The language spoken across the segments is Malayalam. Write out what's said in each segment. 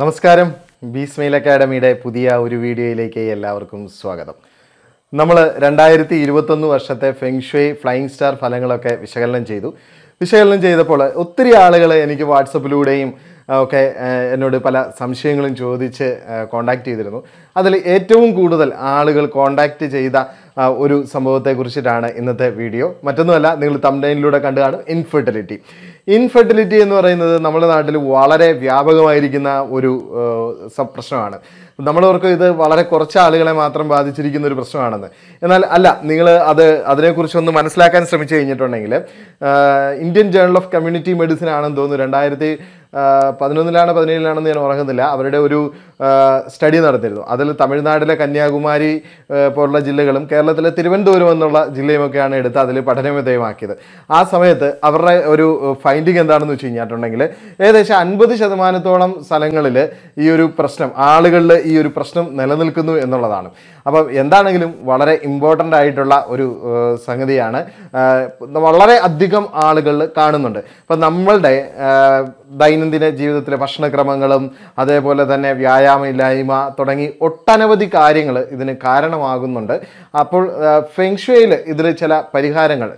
നമസ്കാരം ബി സ്മൈൽ അക്കാഡമിയുടെ പുതിയ ഒരു വീഡിയോയിലേക്ക് എല്ലാവർക്കും സ്വാഗതം നമ്മൾ രണ്ടായിരത്തി ഇരുപത്തൊന്ന് വർഷത്തെ ഫെങ്ഷുയ് ഫ്ലൈയിങ് സ്റ്റാർ ഫലങ്ങളൊക്കെ വിശകലനം ചെയ്തു വിശകലനം ചെയ്തപ്പോൾ ഒത്തിരി ആളുകൾ എനിക്ക് വാട്സപ്പിലൂടെയും ഒക്കെ എന്നോട് പല സംശയങ്ങളും ചോദിച്ച് കോണ്ടാക്ട് ചെയ്തിരുന്നു അതിൽ ഏറ്റവും കൂടുതൽ ആളുകൾ കോണ്ടാക്ട് ചെയ്ത ഒരു സംഭവത്തെക്കുറിച്ചിട്ടാണ് ഇന്നത്തെ വീഡിയോ മറ്റൊന്നുമല്ല നിങ്ങൾ തമ്പനയിലൂടെ കണ്ടു കാണും ഇൻഫെർട്ടിലിറ്റി ഇൻഫെർട്ടിലിറ്റി എന്ന് പറയുന്നത് നമ്മുടെ നാട്ടിൽ വളരെ വ്യാപകമായിരിക്കുന്ന ഒരു പ്രശ്നമാണ് നമ്മളവർക്ക് ഇത് വളരെ കുറച്ച് ആളുകളെ മാത്രം ബാധിച്ചിരിക്കുന്ന ഒരു പ്രശ്നമാണെന്ന് എന്നാൽ അല്ല നിങ്ങൾ അത് അതിനെക്കുറിച്ചൊന്ന് മനസ്സിലാക്കാൻ ശ്രമിച്ചു കഴിഞ്ഞിട്ടുണ്ടെങ്കിൽ Indian journal of community medicine ആണെന്ന് തോന്നുന്നു രണ്ടായിരത്തി പതിനൊന്നിലാണ് പതിനേഴിലാണെന്ന് ഞാൻ ഉറങ്ങുന്നില്ല അവരുടെ ഒരു സ്റ്റഡി നടത്തിയിരുന്നു അതിൽ തമിഴ്നാട്ടിലെ കന്യാകുമാരി പോലുള്ള ജില്ലകളും കേരളത്തിലെ തിരുവനന്തപുരം എന്നുള്ള ജില്ലയുമൊക്കെയാണ് എടുത്ത് അതിൽ പഠനവിധേയമാക്കിയത് ആ സമയത്ത് അവരുടെ ഒരു ഫൈൻഡിങ് എന്താണെന്ന് വെച്ച് കഴിഞ്ഞിട്ടുണ്ടെങ്കിൽ ഏകദേശം അൻപത് ശതമാനത്തോളം സ്ഥലങ്ങളിൽ ഈ ഒരു പ്രശ്നം ആളുകളിൽ ഈ ഒരു പ്രശ്നം നിലനിൽക്കുന്നു എന്നുള്ളതാണ് അപ്പം എന്താണെങ്കിലും വളരെ ഇമ്പോർട്ടൻ്റ് ആയിട്ടുള്ള ഒരു സംഗതിയാണ് വളരെ അധികം ആളുകളിൽ കാണുന്നുണ്ട് ഇപ്പം നമ്മളുടെ ദൈനംദിന ജീവിതത്തിലെ ഭക്ഷണക്രമങ്ങളും അതേപോലെ തന്നെ വ്യായാമ വ്യായാമമില്ലായ്മ തുടങ്ങി ഒട്ടനവധി കാര്യങ്ങൾ ഇതിന് കാരണമാകുന്നുണ്ട് അപ്പോൾ ഫെങ്ഷയിൽ ഇതിൽ ചില പരിഹാരങ്ങൾ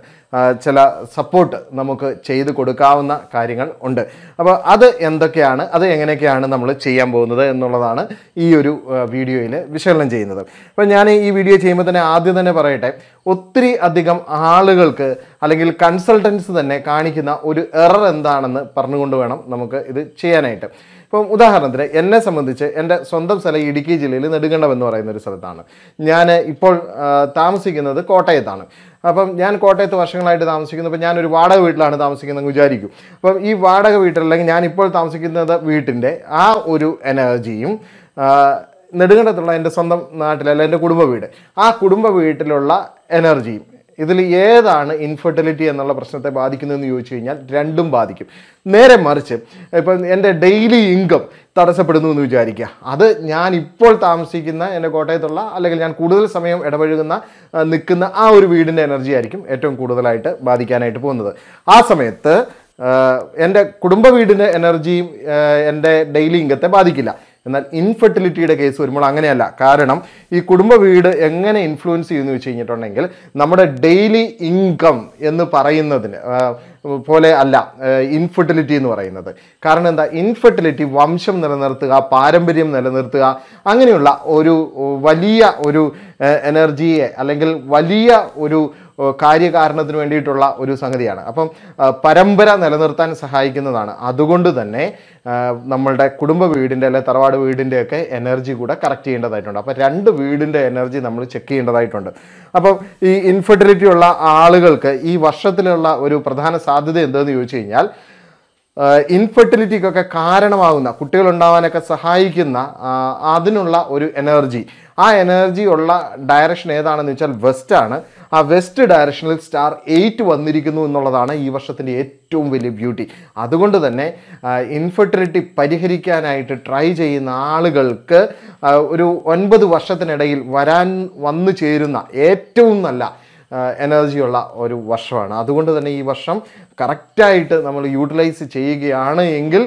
ചില സപ്പോർട്ട് നമുക്ക് ചെയ്തു കൊടുക്കാവുന്ന കാര്യങ്ങൾ ഉണ്ട് അപ്പോൾ അത് എന്തൊക്കെയാണ് അത് എങ്ങനെയൊക്കെയാണ് നമ്മൾ ചെയ്യാൻ പോകുന്നത് എന്നുള്ളതാണ് ഈ ഒരു വീഡിയോയിൽ വിശകലനം ചെയ്യുന്നത് അപ്പോൾ ഞാൻ ഈ വീഡിയോ ചെയ്യുമ്പോൾ തന്നെ ആദ്യം തന്നെ പറയട്ടെ ഒത്തിരി അധികം ആളുകൾക്ക് അല്ലെങ്കിൽ കൺസൾട്ടൻസ് തന്നെ കാണിക്കുന്ന ഒരു എറർ എന്താണെന്ന് പറഞ്ഞുകൊണ്ട് വേണം നമുക്ക് ഇത് ചെയ്യാനായിട്ട് ഇപ്പം ഉദാഹരണത്തിന് എന്നെ സംബന്ധിച്ച് എൻ്റെ സ്വന്തം സ്ഥലം ഇടുക്കി ജില്ലയിൽ നെടുങ്കണ്ടം എന്ന് പറയുന്ന ഒരു സ്ഥലത്താണ് ഞാൻ ഇപ്പോൾ താമസിക്കുന്നത് കോട്ടയത്താണ് അപ്പം ഞാൻ കോട്ടയത്ത് വർഷങ്ങളായിട്ട് താമസിക്കുന്നു അപ്പം ഞാനൊരു വാടക വീട്ടിലാണ് താമസിക്കുന്നതെന്ന് വിചാരിക്കും അപ്പം ഈ വാടക വീട്ടിലല്ലെങ്കിൽ ഞാൻ ഇപ്പോൾ താമസിക്കുന്നത് വീട്ടിൻ്റെ ആ ഒരു എനർജിയും നെടുങ്കണ്ടത്തുള്ള എൻ്റെ സ്വന്തം നാട്ടിലെ അല്ലെങ്കിൽ എൻ്റെ കുടുംബ വീട് ആ കുടുംബ വീട്ടിലുള്ള എനർജിയും ഇതിൽ ഏതാണ് ഇൻഫെർട്ടിലിറ്റി എന്നുള്ള പ്രശ്നത്തെ ബാധിക്കുന്നതെന്ന് ചോദിച്ചു കഴിഞ്ഞാൽ രണ്ടും ബാധിക്കും നേരെ മറിച്ച് ഇപ്പം എൻ്റെ ഡെയിലി ഇൻകം തടസ്സപ്പെടുന്നു എന്ന് വിചാരിക്കുക അത് ഞാൻ ഇപ്പോൾ താമസിക്കുന്ന എൻ്റെ കോട്ടയത്തുള്ള അല്ലെങ്കിൽ ഞാൻ കൂടുതൽ സമയം ഇടപഴകുന്ന നിൽക്കുന്ന ആ ഒരു വീടിൻ്റെ എനർജി ആയിരിക്കും ഏറ്റവും കൂടുതലായിട്ട് ബാധിക്കാനായിട്ട് പോകുന്നത് ആ സമയത്ത് എൻ്റെ കുടുംബ വീടിൻ്റെ എനർജിയും എൻ്റെ ഡെയിലി ഇൻകത്തെ ബാധിക്കില്ല എന്നാൽ ഇൻഫെർട്ടിലിറ്റിയുടെ കേസ് വരുമ്പോൾ അങ്ങനെയല്ല കാരണം ഈ കുടുംബ വീട് എങ്ങനെ ഇൻഫ്ലുവൻസ് ചെയ്യുന്നു വെച്ച് കഴിഞ്ഞിട്ടുണ്ടെങ്കിൽ നമ്മുടെ ഡെയിലി ഇൻകം എന്ന് പറയുന്നതിന് പോലെ അല്ല ഇൻഫെർട്ടിലിറ്റി എന്ന് പറയുന്നത് കാരണം എന്താ ഇൻഫെർട്ടിലിറ്റി വംശം നിലനിർത്തുക പാരമ്പര്യം നിലനിർത്തുക അങ്ങനെയുള്ള ഒരു വലിയ ഒരു എനർജിയെ അല്ലെങ്കിൽ വലിയ ഒരു കാര്യകാരണത്തിന് വേണ്ടിയിട്ടുള്ള ഒരു സംഗതിയാണ് അപ്പം പരമ്പര നിലനിർത്താൻ സഹായിക്കുന്നതാണ് അതുകൊണ്ട് തന്നെ നമ്മളുടെ കുടുംബ വീടിൻ്റെ അല്ലെങ്കിൽ തറവാട് വീടിൻ്റെ ഒക്കെ എനർജി കൂടെ കറക്റ്റ് ചെയ്യേണ്ടതായിട്ടുണ്ട് അപ്പോൾ രണ്ട് വീടിൻ്റെ എനർജി നമ്മൾ ചെക്ക് ചെയ്യേണ്ടതായിട്ടുണ്ട് അപ്പം ഈ ഇൻഫെർട്ടിലിറ്റി ഉള്ള ആളുകൾക്ക് ഈ വർഷത്തിലുള്ള ഒരു പ്രധാന സാധ്യത എന്തെന്ന് ചോദിച്ചു കഴിഞ്ഞാൽ ഇൻഫെർട്ടിലിറ്റിക്കൊക്കെ കാരണമാകുന്ന കുട്ടികളുണ്ടാവാനൊക്കെ സഹായിക്കുന്ന അതിനുള്ള ഒരു എനർജി ആ എനർജി ഉള്ള ഡയറക്ഷൻ ഏതാണെന്ന് വെച്ചാൽ വെസ്റ്റ് ആണ് ആ വെസ്റ്റ് ഡയറക്ഷനിൽ സ്റ്റാർ എയ്റ്റ് വന്നിരിക്കുന്നു എന്നുള്ളതാണ് ഈ വർഷത്തിൻ്റെ ഏറ്റവും വലിയ ബ്യൂട്ടി അതുകൊണ്ട് തന്നെ ഇൻഫെർട്ടിലിറ്റി പരിഹരിക്കാനായിട്ട് ട്രൈ ചെയ്യുന്ന ആളുകൾക്ക് ഒരു ഒൻപത് വർഷത്തിനിടയിൽ വരാൻ വന്നു ചേരുന്ന ഏറ്റവും നല്ല എനർജിയുള്ള ഒരു വർഷമാണ് അതുകൊണ്ട് തന്നെ ഈ വർഷം കറക്റ്റായിട്ട് നമ്മൾ യൂട്ടിലൈസ് ചെയ്യുകയാണ് എങ്കിൽ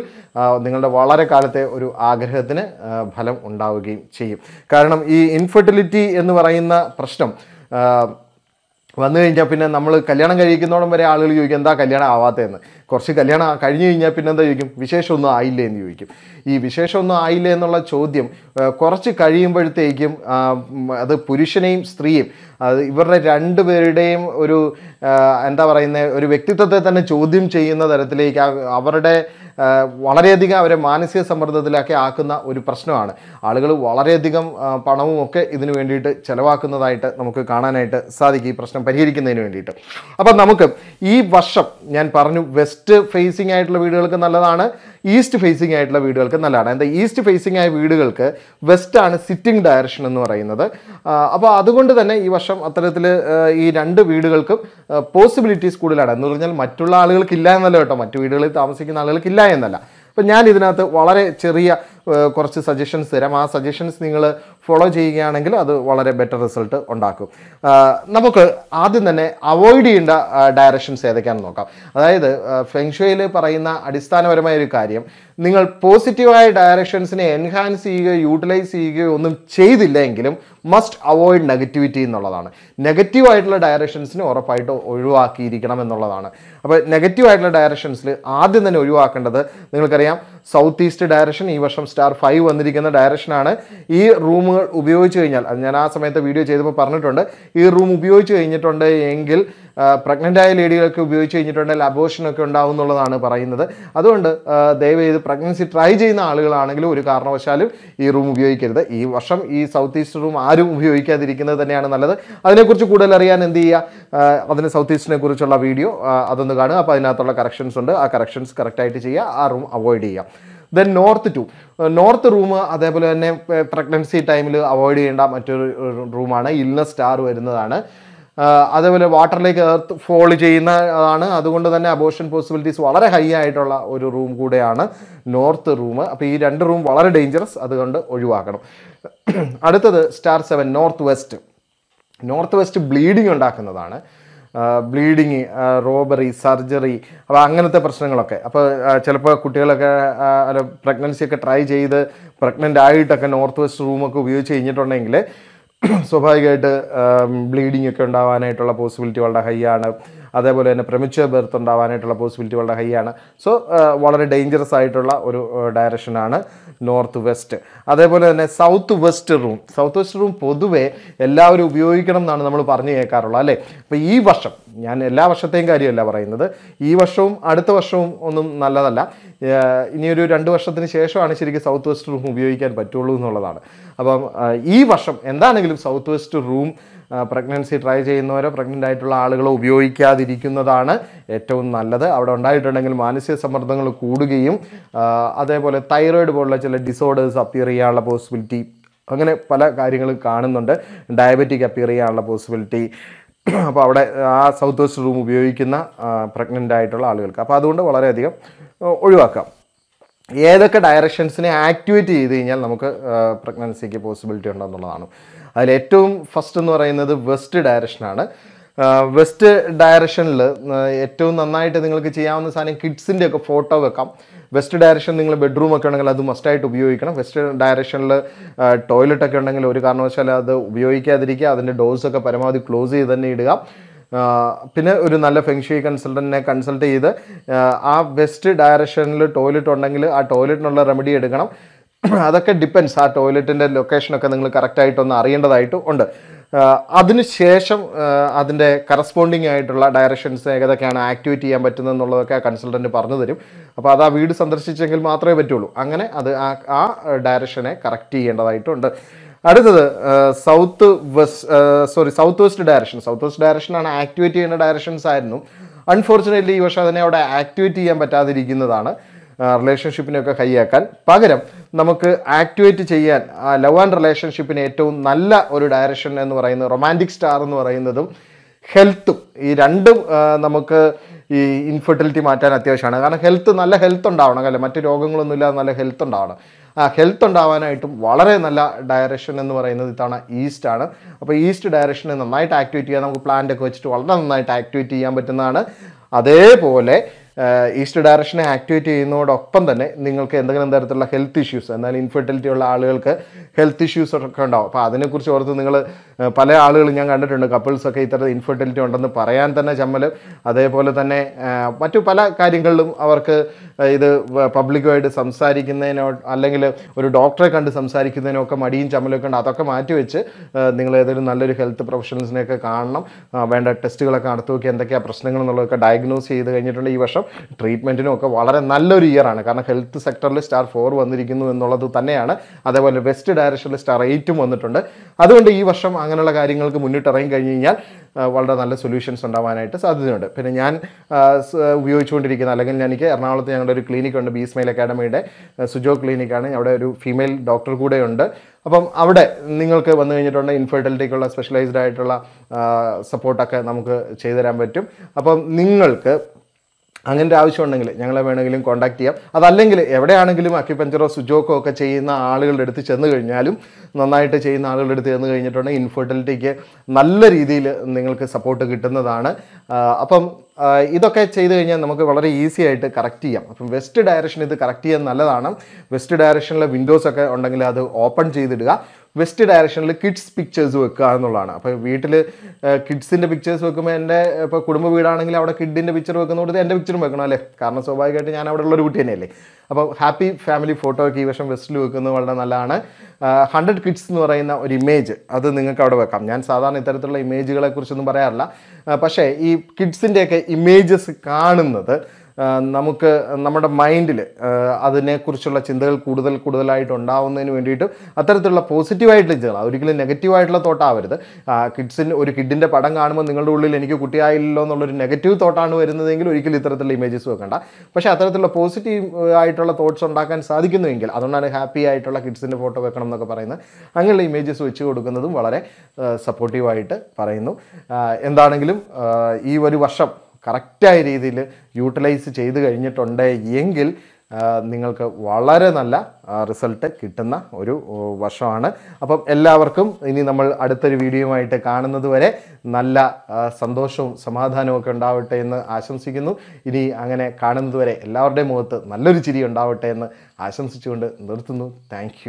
നിങ്ങളുടെ വളരെ കാലത്തെ ഒരു ആഗ്രഹത്തിന് ഫലം ഉണ്ടാവുകയും ചെയ്യും കാരണം ഈ ഇൻഫെർട്ടിലിറ്റി എന്ന് പറയുന്ന പ്രശ്നം വന്നു കഴിഞ്ഞാൽ പിന്നെ നമ്മൾ കല്യാണം കഴിക്കുന്നോടം വരെ ആളുകൾ ചോദിക്കും എന്താ കല്യാണം ആവാത്തതെന്ന് കുറച്ച് കല്യാണം കഴിഞ്ഞു കഴിഞ്ഞാൽ പിന്നെ എന്താ ചോദിക്കും വിശേഷമൊന്നും ആയില്ലേ എന്ന് ചോദിക്കും ഈ വിശേഷമൊന്നും ആയില്ലേ എന്നുള്ള ചോദ്യം കുറച്ച് കഴിയുമ്പോഴത്തേക്കും അത് പുരുഷനെയും സ്ത്രീയും ഇവരുടെ രണ്ടുപേരുടെയും ഒരു എന്താ പറയുന്നത് ഒരു വ്യക്തിത്വത്തെ തന്നെ ചോദ്യം ചെയ്യുന്ന തരത്തിലേക്ക് അവരുടെ വളരെയധികം അവരെ മാനസിക സമ്മർദ്ദത്തിലൊക്കെ ആക്കുന്ന ഒരു പ്രശ്നമാണ് ആളുകൾ വളരെയധികം പണവും ഒക്കെ ഇതിനു വേണ്ടിയിട്ട് ചിലവാക്കുന്നതായിട്ട് നമുക്ക് കാണാനായിട്ട് സാധിക്കും ഈ പ്രശ്നം പരിഹരിക്കുന്നതിന് വേണ്ടിയിട്ട് അപ്പം നമുക്ക് ഈ വർഷം ഞാൻ പറഞ്ഞു വെസ് വെസ്റ്റ് ഫേസിംഗ് ആയിട്ടുള്ള വീടുകൾക്ക് നല്ലതാണ് ഈസ്റ്റ് ഫേസിംഗ് ആയിട്ടുള്ള വീടുകൾക്ക് നല്ലതാണ് എന്താ ഈസ്റ്റ് ഫേസിംഗ് ആയ വീടുകൾക്ക് വെസ്റ്റാണ് സിറ്റിംഗ് ഡയറക്ഷൻ എന്ന് പറയുന്നത് അപ്പോൾ അതുകൊണ്ട് തന്നെ ഈ വർഷം അത്തരത്തിൽ ഈ രണ്ട് വീടുകൾക്കും പോസിബിലിറ്റീസ് കൂടുതലാണ് എന്ന് പറഞ്ഞാൽ മറ്റുള്ള ആളുകൾക്കില്ല എന്നല്ല കേട്ടോ മറ്റു വീടുകളിൽ താമസിക്കുന്ന ആളുകൾക്കില്ല എന്നല്ല അപ്പം ഞാൻ ഇതിനകത്ത് വളരെ ചെറിയ കുറച്ച് സജഷൻസ് തരാം ആ സജഷൻസ് നിങ്ങൾ ഫോളോ ചെയ്യുകയാണെങ്കിൽ അത് വളരെ ബെറ്റർ റിസൾട്ട് ഉണ്ടാക്കും നമുക്ക് ആദ്യം തന്നെ അവോയ്ഡ് ചെയ്യേണ്ട ഡയറക്ഷൻസ് ഏതൊക്കെയാണെന്ന് നോക്കാം അതായത് ഫെങ്ഷുയിൽ പറയുന്ന അടിസ്ഥാനപരമായ ഒരു കാര്യം നിങ്ങൾ പോസിറ്റീവായ ഡയറക്ഷൻസിനെ എൻഹാൻസ് ചെയ്യുകയോ യൂട്ടിലൈസ് ചെയ്യുകയോ ഒന്നും ചെയ്തില്ലെങ്കിലും മസ്റ്റ് അവോയ്ഡ് നെഗറ്റിവിറ്റി എന്നുള്ളതാണ് നെഗറ്റീവായിട്ടുള്ള ഡയറക്ഷൻസിനെ ഉറപ്പായിട്ട് ഒഴിവാക്കിയിരിക്കണം എന്നുള്ളതാണ് അപ്പോൾ നെഗറ്റീവായിട്ടുള്ള ഡയറക്ഷൻസിൽ ആദ്യം തന്നെ ഒഴിവാക്കേണ്ടത് നിങ്ങൾക്കറിയാം സൗത്ത് ഈസ്റ്റ് ഡയറക്ഷൻ ഈ വർഷം സ്റ്റാർ ഫൈവ് വന്നിരിക്കുന്ന ഡയറക്ഷനാണ് ഈ റൂമുകൾ ഉപയോഗിച്ച് കഴിഞ്ഞാൽ ഞാൻ ആ സമയത്ത് വീഡിയോ ചെയ്തപ്പോൾ പറഞ്ഞിട്ടുണ്ട് ഈ റൂം ഉപയോഗിച്ച് കഴിഞ്ഞിട്ടുണ്ട് എങ്കിൽ പ്രഗ്നൻ്റ് ആയ ലേഡികൾക്ക് ഉപയോഗിച്ച് കഴിഞ്ഞിട്ടുണ്ടെങ്കിൽ അബോഷനൊക്കെ ഉണ്ടാവും എന്നുള്ളതാണ് പറയുന്നത് അതുകൊണ്ട് ദയവേത് പ്രഗ്നൻസി ട്രൈ ചെയ്യുന്ന ആളുകളാണെങ്കിലും ഒരു കാരണവശാലും ഈ റൂം ഉപയോഗിക്കരുത് ഈ വർഷം ഈ സൗത്ത് ഈസ്റ്റ് റൂം ആരും ഉപയോഗിക്കാതിരിക്കുന്നത് തന്നെയാണ് നല്ലത് അതിനെക്കുറിച്ച് കൂടുതൽ അറിയാൻ എന്ത് ചെയ്യുക അതിന് സൗത്ത് ഈസ്റ്റിനെ കുറിച്ചുള്ള വീഡിയോ അതൊന്ന് കാണുക അപ്പോൾ അതിനകത്തുള്ള കറക്ഷൻസ് ഉണ്ട് ആ കറക്ഷൻസ് കറക്റ്റായിട്ട് ചെയ്യുക ആ റൂം അവോയ്ഡ് ചെയ്യുക then north to north room അതേപോലെ തന്നെ പ്രഗ്നൻസി ടൈമിൽ അവോയ്ഡ് ചെയ്യേണ്ട മറ്റൊരു റൂമാണ് ഇൽനസ് സ്റ്റാർ വരുന്നതാണ് അതേപോലെ വാട്ടറിലേക്ക് എർത്ത് ഫോൾ ചെയ്യുന്നതാണ് അതുകൊണ്ട് തന്നെ അബോഷൻ പോസിബിലിറ്റീസ് വളരെ ഹൈ ആയിട്ടുള്ള ഒരു റൂം കൂടെയാണ് നോർത്ത് റൂം അപ്പോൾ ഈ രണ്ട് റൂം വളരെ ഡേഞ്ചറസ് അതുകൊണ്ട് ഒഴിവാക്കണം അടുത്തത് star seven north west north west bleeding ഉണ്ടാക്കുന്നതാണ് ബ്ലീഡിങ് റോബറി സർജറി അപ്പോൾ അങ്ങനത്തെ പ്രശ്നങ്ങളൊക്കെ അപ്പോൾ ചിലപ്പോൾ കുട്ടികളൊക്കെ അല്ല ഒക്കെ ട്രൈ ചെയ്ത് പ്രഗ്നൻ്റ് ആയിട്ടൊക്കെ നോർത്ത് വെസ്റ്റ് റൂമൊക്കെ ഉപയോഗിച്ച് കഴിഞ്ഞിട്ടുണ്ടെങ്കിൽ സ്വാഭാവികമായിട്ട് ബ്ലീഡിംഗ് ഒക്കെ ഉണ്ടാവാനായിട്ടുള്ള പോസിബിലിറ്റി വളരെ ഹൈ ആണ് അതേപോലെ തന്നെ പ്രമിച്ചുവർ ബെർത്ത് ഉണ്ടാവാനായിട്ടുള്ള പോസിബിലിറ്റി വളരെ ഹൈ ആണ് സോ വളരെ ഡേഞ്ചറസ് ആയിട്ടുള്ള ഒരു ഡയറക്ഷനാണ് നോർത്ത് വെസ്റ്റ് അതേപോലെ തന്നെ south west room south west room പൊതുവെ എല്ലാവരും ഉപയോഗിക്കണം എന്നാണ് നമ്മൾ പറഞ്ഞു കേൾക്കാറുള്ളത് അല്ലേ അപ്പോൾ ഈ വർഷം ഞാൻ എല്ലാ വർഷത്തെയും കാര്യമല്ല പറയുന്നത് ഈ വർഷവും അടുത്ത വർഷവും ഒന്നും നല്ലതല്ല ഇനിയൊരു രണ്ട് വർഷത്തിന് ശേഷമാണ് ശരിക്കും സൗത്ത് വെസ്റ്റ് റൂം ഉപയോഗിക്കാൻ പറ്റുള്ളൂ എന്നുള്ളതാണ് അപ്പം ഈ വർഷം എന്താണെങ്കിലും south west room pregnancy try ചെയ്യുന്നവരോ പ്രഗ്നൻ്റ് ആയിട്ടുള്ള ആളുകളോ ഉപയോഗിക്കാതിരിക്കുന്നതാണ് ഏറ്റവും നല്ലത് അവിടെ ഉണ്ടായിട്ടുണ്ടെങ്കിൽ മാനസിക സമ്മർദ്ദങ്ങൾ കൂടുകയും അതേപോലെ തൈറോയിഡ് പോലുള്ള ചില ഡിസോർഡേഴ്സ് അപ്പിയർ ചെയ്യാനുള്ള പോസിബിലിറ്റി അങ്ങനെ പല കാര്യങ്ങളും കാണുന്നുണ്ട് ഡയബറ്റിക് അപ്പിയർ ചെയ്യാനുള്ള പോസിബിലിറ്റി അപ്പോൾ അവിടെ ആ സൗത്ത് വെസ്റ്റ് റൂം ഉപയോഗിക്കുന്ന പ്രഗ്നൻ്റ് ആയിട്ടുള്ള ആളുകൾക്ക് അപ്പോൾ അതുകൊണ്ട് വളരെയധികം ഒഴിവാക്കാം ഏതൊക്കെ ഡയറക്ഷൻസിനെ ആക്ടിവേറ്റ് ചെയ്ത് കഴിഞ്ഞാൽ നമുക്ക് പ്രഗ്നൻസിക്ക് പോസിബിലിറ്റി ഉണ്ടെന്നുള്ളതാണ് അതിൽ ഏറ്റവും ഫസ്റ്റ് എന്ന് പറയുന്നത് വെസ്റ്റ് ഡയറക്ഷനാണ് വെസ്റ്റ് ഡയറക്ഷനിൽ ഏറ്റവും നന്നായിട്ട് നിങ്ങൾക്ക് ചെയ്യാവുന്ന സാധനം കിഡ്സിൻ്റെ ഒക്കെ ഫോട്ടോ വെക്കാം വെസ്റ്റ് ഡയറക്ഷൻ നിങ്ങൾ ബെഡ്റൂം ഒക്കെ ഉണ്ടെങ്കിൽ അത് മസ്റ്റായിട്ട് ഉപയോഗിക്കണം വെസ്റ്റ് ഡയറക്ഷനിൽ ടോയ്ലറ്റ് ഒക്കെ ഉണ്ടെങ്കിൽ ഒരു കാരണവശാലും അത് ഉപയോഗിക്കാതിരിക്കുക അതിൻ്റെ ഡോസൊക്കെ പരമാവധി ക്ലോസ് ചെയ്ത് തന്നെ ഇടുക പിന്നെ ഒരു നല്ല ഫെങ്ഷി കൺസൾട്ടൻറ്റിനെ കൺസൾട്ട് ചെയ്ത് ആ വെസ്റ്റ് ഡയറക്ഷനിൽ ടോയ്ലറ്റ് ഉണ്ടെങ്കിൽ ആ ടോയ്ലറ്റിനുള്ള റെമഡി എടുക്കണം അതൊക്കെ ഡിപ്പെൻഡ്സ് ആ ടോയ്ലറ്റിൻ്റെ ലൊക്കേഷനൊക്കെ നിങ്ങൾ കറക്റ്റായിട്ടൊന്ന് അറിയേണ്ടതായിട്ട് ഉണ്ട് അതിനുശേഷം അതിൻ്റെ കറസ്പോണ്ടിങ് ആയിട്ടുള്ള ഡയറക്ഷൻസ് ഏതൊക്കെയാണ് ആക്ടിവേറ്റ് ചെയ്യാൻ പറ്റുന്നത് എന്നുള്ളതൊക്കെ ആ കൺസൾട്ടൻറ്റ് പറഞ്ഞു തരും അപ്പോൾ അത് ആ വീട് സന്ദർശിച്ചെങ്കിൽ മാത്രമേ പറ്റുള്ളൂ അങ്ങനെ അത് ആ ആ ഡയറക്ഷനെ കറക്റ്റ് ചെയ്യേണ്ടതായിട്ടുണ്ട് അടുത്തത് south west sorry south west direction south west ഡയറക്ഷനാണ് ആക്ടിവേറ്റ് ചെയ്യുന്ന ഡയറക്ഷൻസ് ആയിരുന്നു അൺഫോർച്ചുനേറ്റ്ലി ഈ വർഷം അതിനെ അവിടെ ആക്ടിവേറ്റ് ചെയ്യാൻ പറ്റാതിരിക്കുന്നതാണ് റിലേഷൻഷിപ്പിനെയൊക്കെ കൈയാക്കാൻ പകരം നമുക്ക് ആക്ടിവേറ്റ് ചെയ്യാൻ ആ ലവ് ആൻഡ് റിലേഷൻഷിപ്പിന് ഏറ്റവും നല്ല ഒരു ഡയറക്ഷൻ എന്ന് പറയുന്നത് റൊമാൻറ്റിക് സ്റ്റാർ എന്ന് പറയുന്നതും ഹെൽത്തും ഈ രണ്ടും നമുക്ക് ഈ ഇൻഫെർട്ടിലിറ്റി മാറ്റാൻ അത്യാവശ്യമാണ് കാരണം ഹെൽത്ത് നല്ല ഹെൽത്ത് ഉണ്ടാവണം അല്ലെ മറ്റ് രോഗങ്ങളൊന്നും ഇല്ലാതെ നല്ല ഹെൽത്ത് ഉണ്ടാവണം ആ ഹെൽത്ത് ഉണ്ടാവാനായിട്ടും വളരെ നല്ല ഡയറക്ഷൻ എന്ന് പറയുന്നത് ഇത്തവണ ഈസ്റ്റ് ആണ് അപ്പോൾ ഈസ്റ്റ് ഡയറക്ഷനെ നന്നായിട്ട് ആക്ടിവേറ്റ് ചെയ്യാൻ നമുക്ക് പ്ലാന്റ് ഒക്കെ വെച്ചിട്ട് വളരെ നന്നായിട്ട് ആക്ടിവേറ്റ് ചെയ്യാൻ പറ്റുന്നതാണ് അതേപോലെ ഈസ്റ്റ് ഡയറക്ഷനെ ആക്ടിവേറ്റ് ചെയ്യുന്നതോടൊപ്പം തന്നെ നിങ്ങൾക്ക് എന്തെങ്കിലും തരത്തിലുള്ള ഹെൽത്ത് ഇഷ്യൂസ് എന്നാൽ ഇൻഫെർട്ടിലിറ്റി ഉള്ള ആളുകൾക്ക് ഹെൽത്ത് ഇഷ്യൂസ് ഒക്കെ ഉണ്ടാവും അപ്പോൾ അതിനെക്കുറിച്ച് ഓർത്ത് നിങ്ങൾ പല ആളുകളും ഞാൻ കണ്ടിട്ടുണ്ട് കപ്പിൾസൊക്കെ ഇത്തരം ഇൻഫെർട്ടിലിറ്റി ഉണ്ടെന്ന് പറയാൻ തന്നെ ചമ്മലും അതേപോലെ തന്നെ മറ്റു പല കാര്യങ്ങളിലും അവർക്ക് ഇത് പബ്ലിക്കുമായിട്ട് സംസാരിക്കുന്നതിനോ അല്ലെങ്കിൽ ഒരു ഡോക്ടറെ കണ്ട് സംസാരിക്കുന്നതിനോ ഒക്കെ മടിയും ചമ്മലൊക്കെ ഉണ്ട് അതൊക്കെ മാറ്റിവെച്ച് നിങ്ങൾ ഏതെങ്കിലും നല്ലൊരു ഹെൽത്ത് പ്രൊഫഷണൽസിനെയൊക്കെ കാണണം വേണ്ട ടെസ്റ്റുകളൊക്കെ നടത്തി നോക്കി എന്തൊക്കെയാണ് പ്രശ്നങ്ങൾ എന്നുള്ളതൊക്കെ ഡയഗ്നോസ് ചെയ്ത് കഴിഞ്ഞിട്ടുണ്ട് ഈ വർഷം ട്രീറ്റ്മെൻറ്റിനും ഒക്കെ വളരെ നല്ലൊരു ഇയറാണ് കാരണം ഹെൽത്ത് സെക്ടറിൽ സ്റ്റാർ ഫോർ വന്നിരിക്കുന്നു എന്നുള്ളത് തന്നെയാണ് അതേപോലെ വെസ്റ്റ് ഡയറക്ഷനിൽ സ്റ്റാർ എയ്റ്റും വന്നിട്ടുണ്ട് അതുകൊണ്ട് ഈ വർഷം അങ്ങനെയുള്ള കാര്യങ്ങൾക്ക് മുന്നിട്ടിറങ്ങി കഴിഞ്ഞ് കഴിഞ്ഞാൽ വളരെ നല്ല സൊല്യൂഷൻസ് ഉണ്ടാവാനായിട്ട് സാധ്യതയുണ്ട് പിന്നെ ഞാൻ ഉപയോഗിച്ചുകൊണ്ടിരിക്കുന്ന അല്ലെങ്കിൽ എനിക്ക് എറണാകുളത്ത് ഞങ്ങളുടെ ഒരു ക്ലിനിക്കുണ്ട് ബി സ്മൈൽ അക്കാഡമിയുടെ സുജോ ക്ലിനിക്കാണ് അവിടെ ഒരു ഫീമെയിൽ ഡോക്ടർ കൂടെ ഉണ്ട് അപ്പം അവിടെ നിങ്ങൾക്ക് വന്നു കഴിഞ്ഞിട്ടുണ്ട് ഇൻഫെർട്ടിലിറ്റിക്കുള്ള സ്പെഷ്യലൈസ്ഡ് ആയിട്ടുള്ള സപ്പോർട്ടൊക്കെ നമുക്ക് ചെയ്തു തരാൻ പറ്റും അപ്പം നിങ്ങൾക്ക് അങ്ങനത്തെ ഉണ്ടെങ്കിൽ ഞങ്ങളെ വേണമെങ്കിലും കോൺടാക്ട് ചെയ്യാം അതല്ലെങ്കിൽ എവിടെയാണെങ്കിലും അക്യുപഞ്ചറോ സുജോക്കോ ഒക്കെ ചെയ്യുന്ന ആളുകളുടെ അടുത്ത് ചെന്ന് കഴിഞ്ഞാലും നന്നായിട്ട് ചെയ്യുന്ന ആളുകളുടെ അടുത്ത് ചെന്ന് കഴിഞ്ഞിട്ടുണ്ടെങ്കിൽ ഇൻഫെർട്ടിലിറ്റിക്ക് നല്ല രീതിയിൽ നിങ്ങൾക്ക് സപ്പോർട്ട് കിട്ടുന്നതാണ് അപ്പം ഇതൊക്കെ ചെയ്തു കഴിഞ്ഞാൽ നമുക്ക് വളരെ ഈസി ആയിട്ട് കറക്റ്റ് ചെയ്യാം അപ്പം വെസ്റ്റ് ഡയറക്ഷൻ ഇത് കറക്റ്റ് ചെയ്യാൻ നല്ലതാണ് വെസ്റ്റ് ഡയറക്ഷനിലെ വിൻഡോസ് ഒക്കെ ഉണ്ടെങ്കിൽ അത് ഓപ്പൺ ചെയ്തിടുക വെസ്റ്റ് ഡയറക്ഷനിൽ കിഡ്സ് പിക്ചേഴ്സ് വെക്കുക എന്നുള്ളതാണ് അപ്പോൾ വീട്ടിൽ കിഡ്സിൻ്റെ പിക്ചേഴ്സ് വെക്കുമ്പോൾ എൻ്റെ ഇപ്പോൾ കുടുംബ വീടാണെങ്കിൽ അവിടെ കിഡിൻ്റെ പിക്ചർ വെക്കുന്നിടത്ത് എൻ്റെ പിക്ചറും വെക്കണം അല്ലേ കാരണം സ്വാഭാവികമായിട്ട് ഞാൻ അവിടെ ഉള്ള ഒരു കുട്ടി തന്നെയല്ലേ അപ്പോൾ ഹാപ്പി ഫാമിലി ഫോട്ടോ ഒക്കെ ഈ വർഷം വെസ്റ്റിൽ വെക്കുന്നത് വളരെ നല്ലതാണ് ഹൺഡ്രഡ് കിഡ്സ് എന്ന് പറയുന്ന ഒരു ഇമേജ് അത് നിങ്ങൾക്ക് അവിടെ വെക്കാം ഞാൻ സാധാരണ ഇത്തരത്തിലുള്ള ഇമേജുകളെ കുറിച്ചൊന്നും പറയാറില്ല പക്ഷേ ഈ കിഡ്സിൻ്റെയൊക്കെ ഇമേജസ് കാണുന്നത് നമുക്ക് നമ്മുടെ മൈൻഡിൽ അതിനെക്കുറിച്ചുള്ള ചിന്തകൾ കൂടുതൽ കൂടുതലായിട്ട് ഉണ്ടാവുന്നതിന് വേണ്ടിയിട്ട് അത്തരത്തിലുള്ള പോസിറ്റീവായിട്ടുള്ള ചിന്തകൾ ഒരിക്കലും നെഗറ്റീവായിട്ടുള്ള തോട്ടാവരുത് കിഡ്സിന് ഒരു കിഡിൻ്റെ പടം കാണുമ്പോൾ നിങ്ങളുടെ ഉള്ളിൽ എനിക്ക് കുട്ടിയായില്ലോ എന്നുള്ളൊരു നെഗറ്റീവ് തോട്ടാണ് വരുന്നതെങ്കിൽ ഒരിക്കലും ഇത്തരത്തിലുള്ള ഇമേജസ് വെക്കണ്ട പക്ഷേ അത്തരത്തിലുള്ള പോസിറ്റീവ് ആയിട്ടുള്ള തോട്ട്സ് ഉണ്ടാക്കാൻ സാധിക്കുന്നുവെങ്കിൽ അതുകൊണ്ടാണ് ഹാപ്പി ആയിട്ടുള്ള കിഡ്സിൻ്റെ ഫോട്ടോ വെക്കണം എന്നൊക്കെ പറയുന്നത് അങ്ങനെയുള്ള ഇമേജസ് വെച്ച് കൊടുക്കുന്നതും വളരെ സപ്പോർട്ടീവായിട്ട് പറയുന്നു എന്താണെങ്കിലും ഈ ഒരു വർഷം കറക്റ്റായ രീതിയിൽ യൂട്ടിലൈസ് ചെയ്ത് കഴിഞ്ഞിട്ടുണ്ട് എങ്കിൽ നിങ്ങൾക്ക് വളരെ നല്ല റിസൾട്ട് കിട്ടുന്ന ഒരു വർഷമാണ് അപ്പം എല്ലാവർക്കും ഇനി നമ്മൾ അടുത്തൊരു വീഡിയോയുമായിട്ട് കാണുന്നത് വരെ നല്ല സന്തോഷവും സമാധാനവും ഒക്കെ ഉണ്ടാവട്ടെ എന്ന് ആശംസിക്കുന്നു ഇനി അങ്ങനെ കാണുന്നത് വരെ എല്ലാവരുടെയും മുഖത്ത് നല്ലൊരു ചിരി ഉണ്ടാവട്ടെ എന്ന് ആശംസിച്ചുകൊണ്ട് നിർത്തുന്നു താങ്ക്